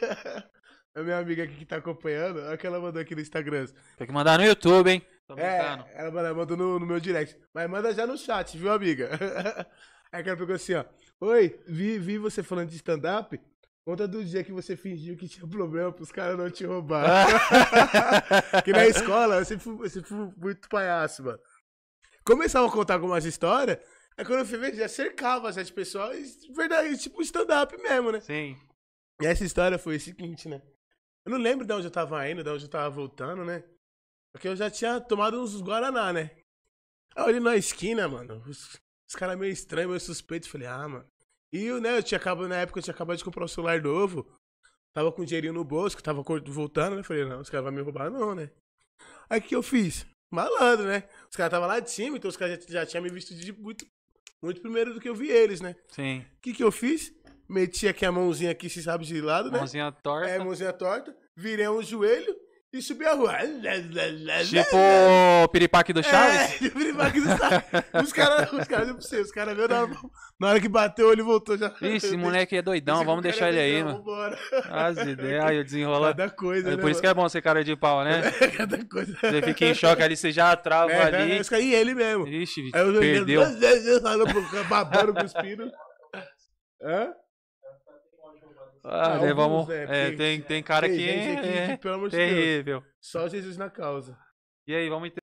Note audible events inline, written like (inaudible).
(laughs) a minha amiga aqui que tá acompanhando, olha o que ela mandou aqui no Instagram. Tem que mandar no YouTube, hein? Tô é, brincando. É, ela mandou no, no, meu direct. Mas manda já no chat, viu, amiga? (laughs) Aí ela pegou assim, ó. Oi, vi, vi você falando de stand-up. Conta do dia que você fingiu que tinha problema pros caras não te roubar. (laughs) que na escola eu sempre, fui, eu sempre fui muito palhaço, mano. Começava a contar algumas histórias, aí quando eu fui ver, já cercava as pessoas, verdade, tipo stand-up mesmo, né? Sim. E essa história foi o seguinte, né? Eu não lembro de onde eu tava indo, de onde eu tava voltando, né? Porque eu já tinha tomado uns Guaraná, né? Aí eu olhei na esquina, mano. Os, os caras meio estranhos, meio suspeitos. Falei, ah, mano. E eu, né, eu tinha acabado, na época eu tinha acabado de comprar um celular novo. Tava com dinheirinho no bolso, que tava voltando, né? Falei, não, os caras vão me roubar, não, né? Aí o que eu fiz? Malandro, né? Os caras tava lá de cima, então os caras já, já tinham me visto de muito, muito primeiro do que eu vi eles, né? Sim. O que que eu fiz? metia aqui a mãozinha aqui, se sabe de lado, né? Mãozinha torta. É, mãozinha torta. Virei um joelho e subi a rua. Tipo o (laughs) piripaque do é, Chaves? É, (laughs) o piripaque do Chaves. os caras, os caras, pra os caras viram na, na, hora que bateu, ele voltou já. esse moleque é doidão, esse vamos é deixar é ele aí, mano. Vambora. As ideias, aí eu (laughs) desenrola. Cada coisa, é, né, Por mano? isso que é bom ser cara de pau, né? Cada coisa. Você fica em choque ali, você já trava é, ali. É, né, e ele mesmo. Ixi, aí eu perdeu. Babando, cuspindo. Hã? Ah, alguns, né, vamos... é, tem, tem cara que gente é, é Deus, terrível. só Jesus na causa. E aí, vamos